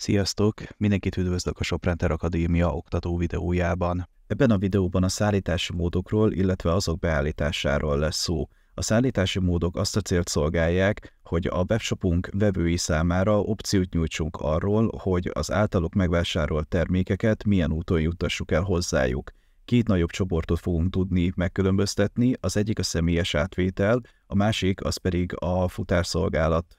Sziasztok! Mindenkit üdvözlök a Soprenter Akadémia oktató videójában. Ebben a videóban a szállítási módokról, illetve azok beállításáról lesz szó. A szállítási módok azt a célt szolgálják, hogy a webshopunk vevői számára opciót nyújtsunk arról, hogy az általuk megvásárolt termékeket milyen úton juttassuk el hozzájuk. Két nagyobb csoportot fogunk tudni megkülönböztetni, az egyik a személyes átvétel, a másik az pedig a futárszolgálat,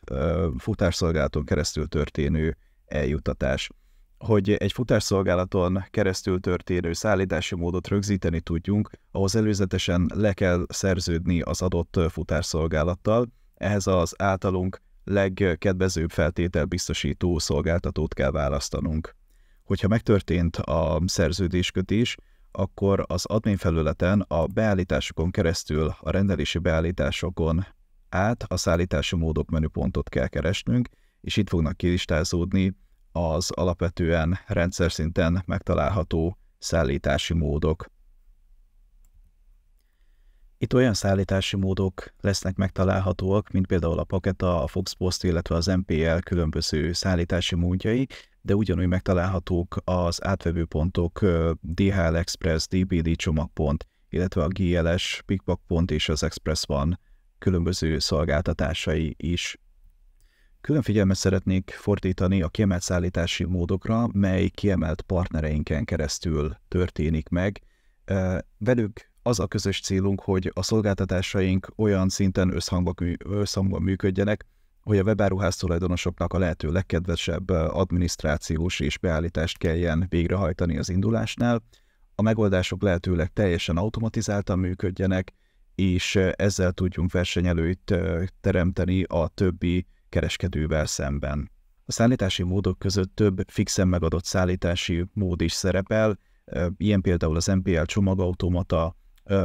futárszolgálaton keresztül történő Eljutatás, Hogy egy futásszolgálaton keresztül történő szállítási módot rögzíteni tudjunk, ahhoz előzetesen le kell szerződni az adott futásszolgálattal, ehhez az általunk legkedvezőbb feltétel biztosító szolgáltatót kell választanunk. Hogyha megtörtént a szerződéskötés, akkor az admin felületen a beállításokon keresztül a rendelési beállításokon át a szállítási módok menüpontot kell keresnünk, és itt fognak kilistázódni az alapvetően rendszer szinten megtalálható szállítási módok. Itt olyan szállítási módok lesznek megtalálhatóak, mint például a Paketa, a Fox Post, illetve az MPL különböző szállítási módjai, de ugyanúgy megtalálhatók az átvevőpontok DHL Express, DPD csomagpont, illetve a GLS, Pickpack pont és az Express van különböző szolgáltatásai is. Külön figyelmet szeretnék fordítani a kiemelt szállítási módokra, mely kiemelt partnereinken keresztül történik meg. Velük az a közös célunk, hogy a szolgáltatásaink olyan szinten összhangban működjenek, hogy a webáruház tulajdonosoknak a lehető legkedvesebb adminisztrációs és beállítást kelljen végrehajtani az indulásnál, a megoldások lehetőleg teljesen automatizáltan működjenek, és ezzel tudjunk versenyelőt teremteni a többi kereskedővel szemben. A szállítási módok között több fixen megadott szállítási mód is szerepel, ilyen például az MPL csomagautomata,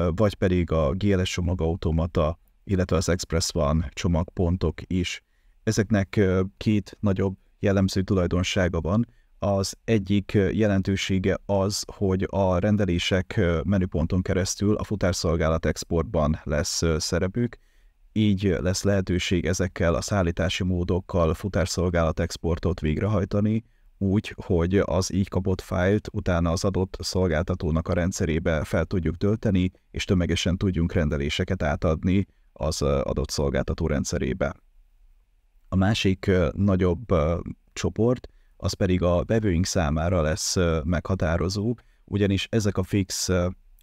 vagy pedig a GLS csomagautomata, illetve az Express One csomagpontok is. Ezeknek két nagyobb jellemző tulajdonsága van. Az egyik jelentősége az, hogy a rendelések menüponton keresztül a futárszolgálat exportban lesz szerepük, így lesz lehetőség ezekkel a szállítási módokkal futásszolgálat exportot végrehajtani, úgy, hogy az így kapott fájlt utána az adott szolgáltatónak a rendszerébe fel tudjuk tölteni, és tömegesen tudjunk rendeléseket átadni az adott szolgáltató rendszerébe. A másik nagyobb csoport, az pedig a vevőink számára lesz meghatározó, ugyanis ezek a fix,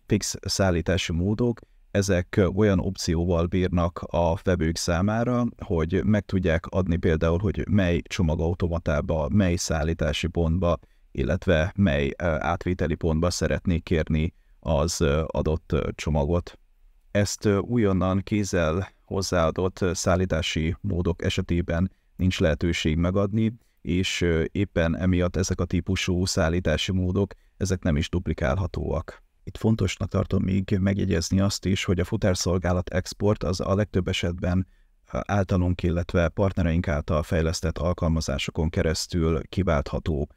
fix szállítási módok ezek olyan opcióval bírnak a vevők számára, hogy meg tudják adni például, hogy mely csomagautomatába, mely szállítási pontba, illetve mely átvételi pontba szeretnék kérni az adott csomagot. Ezt újonnan kézzel hozzáadott szállítási módok esetében nincs lehetőség megadni, és éppen emiatt ezek a típusú szállítási módok, ezek nem is duplikálhatóak. Itt fontosnak tartom még megjegyezni azt is, hogy a futárszolgálat export az a legtöbb esetben általunk, illetve partnereink által fejlesztett alkalmazásokon keresztül kiváltható.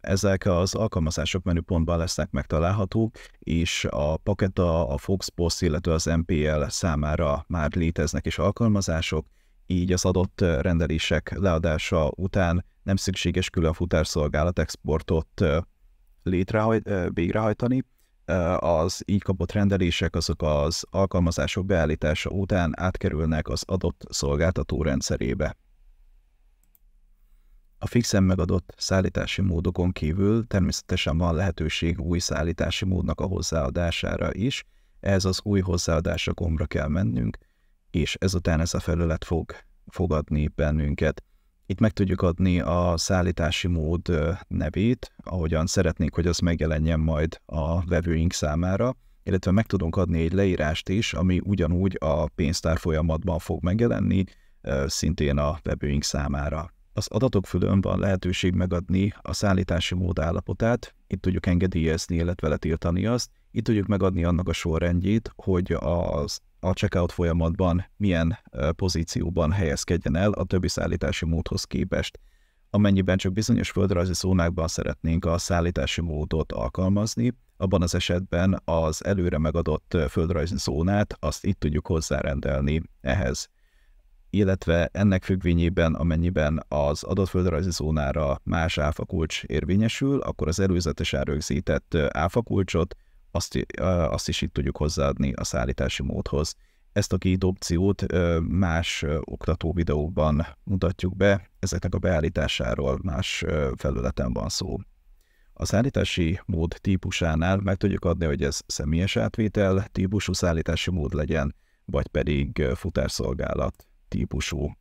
Ezek az alkalmazások menüpontban lesznek megtalálhatók, és a Paketa, a Foxboss, illetve az MPL számára már léteznek is alkalmazások, így az adott rendelések leadása után nem szükséges külön futárszolgálat exportot létre végrehajtani, az így kapott rendelések azok az alkalmazások beállítása után átkerülnek az adott szolgáltató rendszerébe. A fixen megadott szállítási módokon kívül természetesen van lehetőség új szállítási módnak a hozzáadására is, ez az új hozzáadásra gombra kell mennünk, és ezután ez a felület fog fogadni bennünket. Itt meg tudjuk adni a szállítási mód nevét, ahogyan szeretnénk, hogy az megjelenjen majd a vevőink számára, illetve meg tudunk adni egy leírást is, ami ugyanúgy a pénztár folyamatban fog megjelenni, szintén a vevőink számára. Az adatok fülön van lehetőség megadni a szállítási mód állapotát, itt tudjuk engedélyezni, illetve letiltani azt, itt tudjuk megadni annak a sorrendjét, hogy az, a checkout folyamatban milyen pozícióban helyezkedjen el a többi szállítási módhoz képest. Amennyiben csak bizonyos földrajzi zónákban szeretnénk a szállítási módot alkalmazni, abban az esetben az előre megadott földrajzi zónát azt itt tudjuk hozzárendelni ehhez illetve ennek függvényében, amennyiben az adott földrajzi zónára más áfakulcs érvényesül, akkor az előzetes rögzített áfakulcsot azt, azt is itt tudjuk hozzáadni a szállítási módhoz. Ezt a két opciót más oktató videóban mutatjuk be, ezeknek a beállításáról más felületen van szó. A szállítási mód típusánál meg tudjuk adni, hogy ez személyes átvétel típusú szállítási mód legyen, vagy pedig futárszolgálat típusú.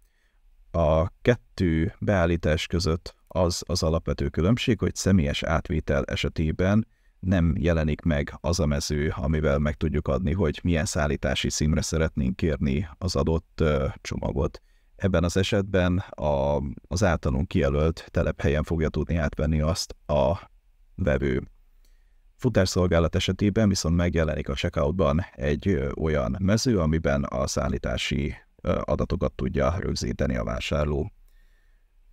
A kettő beállítás között az az alapvető különbség, hogy személyes átvétel esetében nem jelenik meg az a mező, amivel meg tudjuk adni, hogy milyen szállítási színre szeretnénk kérni az adott csomagot. Ebben az esetben a, az általunk kijelölt telephelyen fogja tudni átvenni azt a vevő. Futásszolgálat esetében viszont megjelenik a checkoutban egy olyan mező, amiben a szállítási adatokat tudja rögzíteni a vásárló.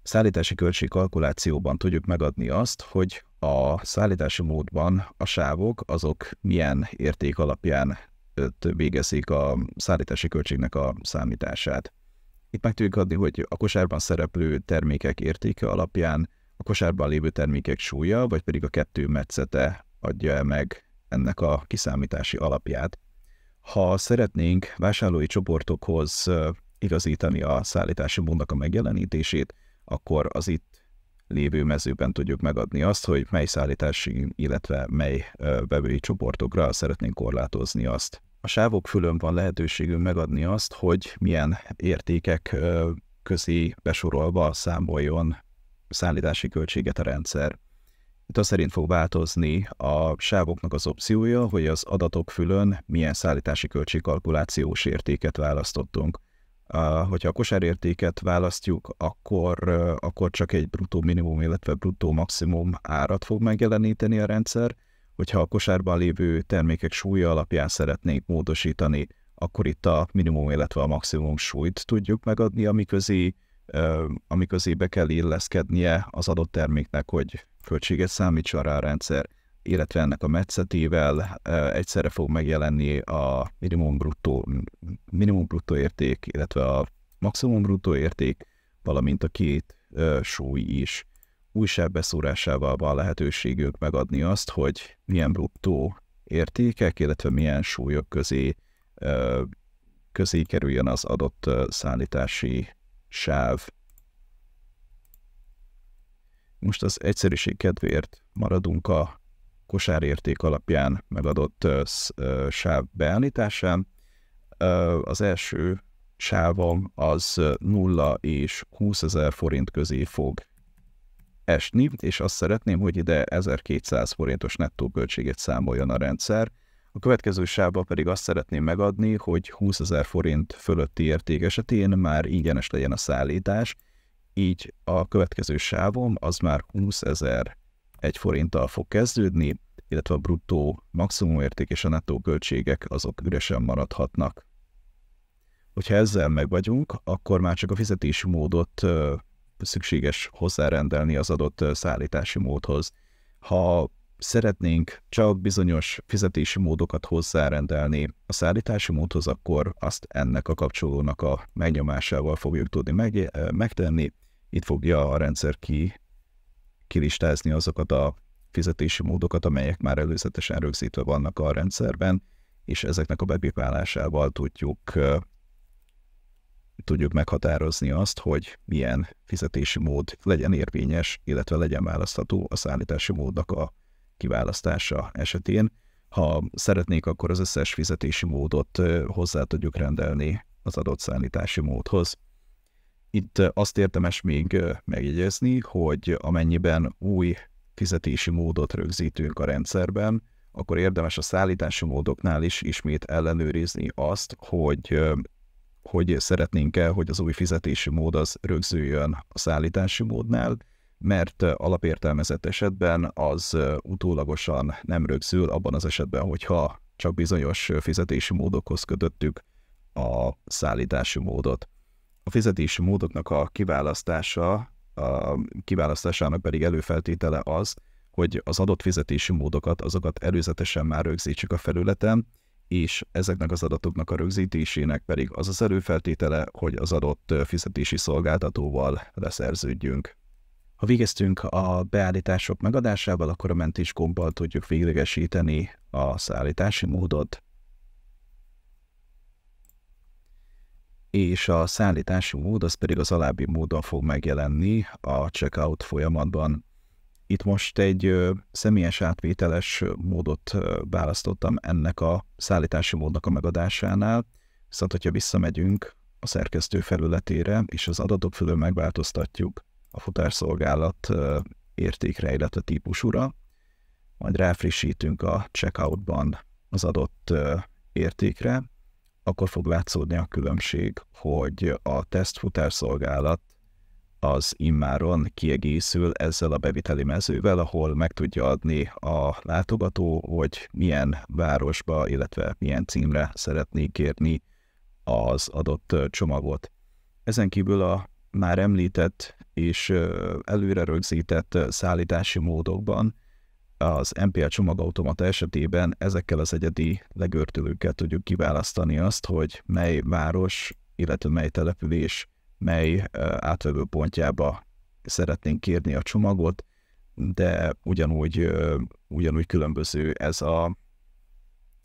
Szállítási költség kalkulációban tudjuk megadni azt, hogy a szállítási módban a sávok azok milyen érték alapján végezik a szállítási költségnek a számítását. Itt meg tudjuk adni, hogy a kosárban szereplő termékek értéke alapján a kosárban lévő termékek súlya, vagy pedig a kettő metszete adja meg ennek a kiszámítási alapját. Ha szeretnénk vásárlói csoportokhoz igazítani a szállítási módnak a megjelenítését, akkor az itt lévő mezőben tudjuk megadni azt, hogy mely szállítási, illetve mely vevői csoportokra szeretnénk korlátozni azt. A sávok fülön van lehetőségünk megadni azt, hogy milyen értékek közé besorolva számoljon szállítási költséget a rendszer. Itt az szerint fog változni a sávoknak az opciója, hogy az adatok fülön milyen szállítási költségkalkulációs értéket választottunk. Hogyha a kosárértéket választjuk, akkor, akkor csak egy bruttó minimum, illetve bruttó maximum árat fog megjeleníteni a rendszer. Hogyha a kosárban lévő termékek súlya alapján szeretnénk módosítani, akkor itt a minimum, illetve a maximum súlyt tudjuk megadni, amiközé amiközé be kell illeszkednie az adott terméknek, hogy költséget számítson rá a rendszer, illetve ennek a metszetével egyszerre fog megjelenni a minimum bruttó, minimum bruttó érték, illetve a maximum bruttó érték, valamint a két súly is. Újság beszúrásával van lehetőségük megadni azt, hogy milyen bruttó értékek, illetve milyen súlyok közé, közé kerüljön az adott szállítási sáv most az egyszerűség kedvéért maradunk a kosárérték alapján megadott sáv beállításán. Az első sávom az 0 és 20 ezer forint közé fog esni, és azt szeretném, hogy ide 1200 forintos nettó költséget számoljon a rendszer. A következő sávba pedig azt szeretném megadni, hogy 20 ezer forint fölötti érték esetén már ingyenes legyen a szállítás, így a következő sávon az már 20 ezer egy forinttal fog kezdődni, illetve a bruttó maximumérték és a nettó költségek azok üresen maradhatnak. Hogyha ezzel meg vagyunk, akkor már csak a fizetési módot szükséges hozzárendelni az adott szállítási módhoz. Ha szeretnénk csak bizonyos fizetési módokat hozzárendelni a szállítási módhoz, akkor azt ennek a kapcsolónak a megnyomásával fogjuk tudni meg, megtenni, itt fogja a rendszer ki, kilistázni azokat a fizetési módokat, amelyek már előzetesen rögzítve vannak a rendszerben, és ezeknek a bepipálásával tudjuk tudjuk meghatározni azt, hogy milyen fizetési mód legyen érvényes, illetve legyen választható a szállítási módnak a kiválasztása esetén. Ha szeretnék, akkor az összes fizetési módot hozzá tudjuk rendelni az adott szállítási módhoz. Itt azt érdemes még megjegyezni, hogy amennyiben új fizetési módot rögzítünk a rendszerben, akkor érdemes a szállítási módoknál is ismét ellenőrizni azt, hogy hogy szeretnénk-e, hogy az új fizetési mód az rögzüljön a szállítási módnál, mert alapértelmezett esetben az utólagosan nem rögzül abban az esetben, hogyha csak bizonyos fizetési módokhoz kötöttük a szállítási módot. A fizetési módoknak a kiválasztása, a kiválasztásának pedig előfeltétele az, hogy az adott fizetési módokat, azokat előzetesen már rögzítsük a felületen, és ezeknek az adatoknak a rögzítésének pedig az az előfeltétele, hogy az adott fizetési szolgáltatóval leszerződjünk. Ha végeztünk a beállítások megadásával, akkor a mentés gombbal tudjuk véglegesíteni a szállítási módot, és a szállítási mód az pedig az alábbi módon fog megjelenni a checkout folyamatban. Itt most egy személyes átvételes módot választottam ennek a szállítási módnak a megadásánál, viszont hogyha visszamegyünk a szerkesztő felületére, és az adatok fölül megváltoztatjuk a futárszolgálat értékre, illetve típusúra, majd ráfrissítünk a checkoutban az adott értékre, akkor fog látszódni a különbség, hogy a tesztfutárszolgálat az immáron kiegészül ezzel a beviteli mezővel, ahol meg tudja adni a látogató, hogy milyen városba, illetve milyen címre szeretnék kérni az adott csomagot. Ezen kívül a már említett és előre rögzített szállítási módokban az MPA csomagautomata esetében ezekkel az egyedi legörtülőkkel tudjuk kiválasztani azt, hogy mely város, illetve mely település, mely átvevő pontjába szeretnénk kérni a csomagot, de ugyanúgy, ugyanúgy különböző ez a,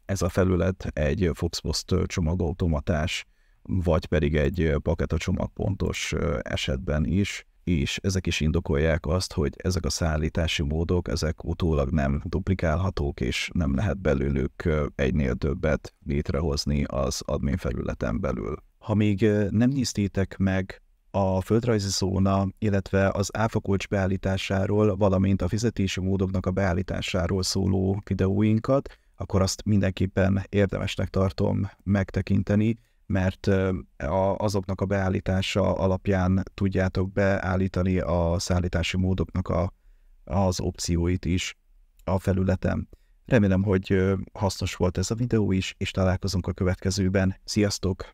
ez a felület egy Foxpost csomagautomatás, vagy pedig egy a csomagpontos esetben is és ezek is indokolják azt, hogy ezek a szállítási módok, ezek utólag nem duplikálhatók, és nem lehet belőlük egynél többet létrehozni az admin felületen belül. Ha még nem néztétek meg a földrajzi szóna, illetve az áfakulcs beállításáról, valamint a fizetési módoknak a beállításáról szóló videóinkat, akkor azt mindenképpen érdemesnek tartom megtekinteni, mert azoknak a beállítása alapján tudjátok beállítani a szállítási módoknak a, az opcióit is a felületen. Remélem, hogy hasznos volt ez a videó is, és találkozunk a következőben. Sziasztok!